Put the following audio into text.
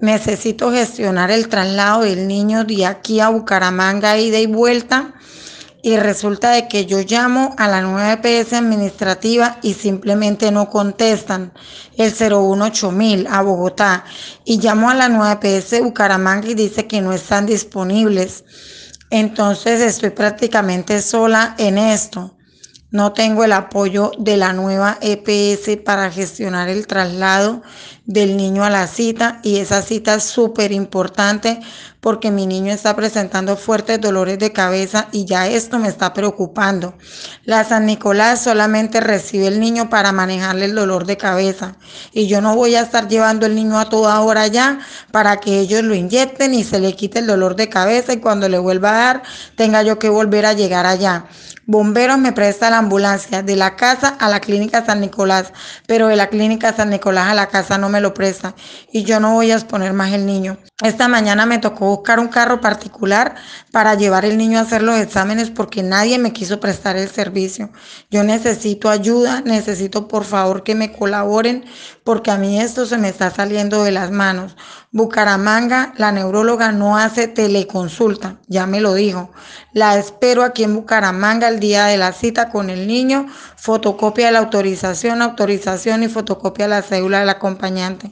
necesito gestionar el traslado del niño de aquí a Bucaramanga, ida y vuelta. Y resulta de que yo llamo a la nueva e ps administrativa y simplemente no contestan el 018000 a Bogotá. Y llamo a la nueva e ps Bucaramanga y dice que no están disponibles. Entonces estoy prácticamente sola en esto. No tengo el apoyo de la nueva EPS para gestionar el traslado del niño a la cita y esa cita es súper importante porque mi niño está presentando fuertes dolores de cabeza y ya esto me está preocupando. La San Nicolás solamente recibe el niño para manejarle el dolor de cabeza y yo no voy a estar llevando el niño a toda hora ya para que ellos lo inyecten y se le quite el dolor de cabeza y cuando le vuelva a dar tenga yo que volver a llegar allá. Bomberos me presta la ambulancia de la casa a la clínica San Nicolás, pero de la clínica San Nicolás a la casa no me lo presta y yo no voy a exponer más el niño. Esta mañana me tocó buscar un carro particular para llevar el niño a hacer los exámenes porque nadie me quiso prestar el servicio. Yo necesito ayuda, necesito por favor que me colaboren porque a mí esto se me está saliendo de las manos. Bucaramanga, la neuróloga no hace teleconsulta, ya me lo dijo. La espero aquí en Bucaramanga el día de la cita con el niño, fotocopia de la autorización, autorización y fotocopia de la cédula del acompañante.